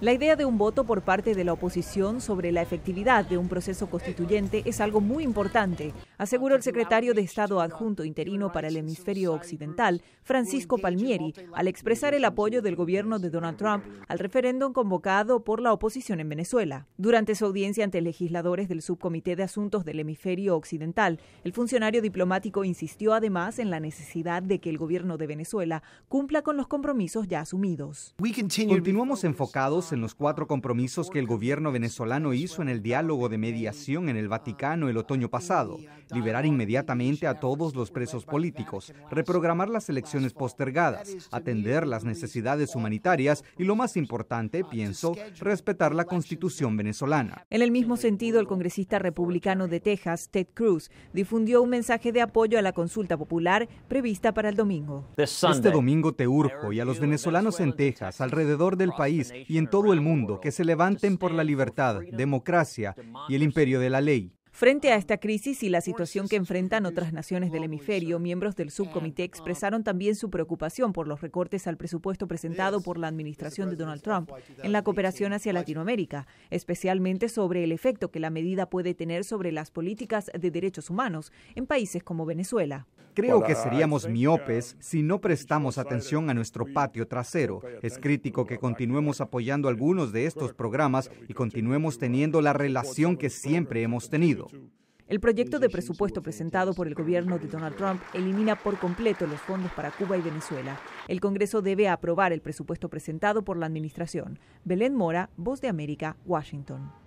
La idea de un voto por parte de la oposición sobre la efectividad de un proceso constituyente es algo muy importante, aseguró el secretario de Estado adjunto interino para el hemisferio occidental, Francisco Palmieri, al expresar el apoyo del gobierno de Donald Trump al referéndum convocado por la oposición en Venezuela. Durante su audiencia ante legisladores del Subcomité de Asuntos del Hemisferio Occidental, el funcionario diplomático insistió además en la necesidad de que el gobierno de Venezuela cumpla con los compromisos ya asumidos. Continuamos enfocados en los cuatro compromisos que el gobierno venezolano hizo en el diálogo de mediación en el Vaticano el otoño pasado liberar inmediatamente a todos los presos políticos, reprogramar las elecciones postergadas, atender las necesidades humanitarias y lo más importante, pienso, respetar la constitución venezolana. En el mismo sentido, el congresista republicano de Texas, Ted Cruz, difundió un mensaje de apoyo a la consulta popular prevista para el domingo. Este domingo te urjo y a los venezolanos en Texas, alrededor del país y en todo el mundo que se levanten por la libertad, democracia y el imperio de la ley. Frente a esta crisis y la situación que enfrentan otras naciones del hemisferio, miembros del subcomité expresaron también su preocupación por los recortes al presupuesto presentado por la administración de Donald Trump en la cooperación hacia Latinoamérica, especialmente sobre el efecto que la medida puede tener sobre las políticas de derechos humanos en países como Venezuela. Creo que seríamos miopes si no prestamos atención a nuestro patio trasero. Es crítico que continuemos apoyando algunos de estos programas y continuemos teniendo la relación que siempre hemos tenido. El proyecto de presupuesto presentado por el gobierno de Donald Trump elimina por completo los fondos para Cuba y Venezuela. El Congreso debe aprobar el presupuesto presentado por la Administración. Belén Mora, Voz de América, Washington.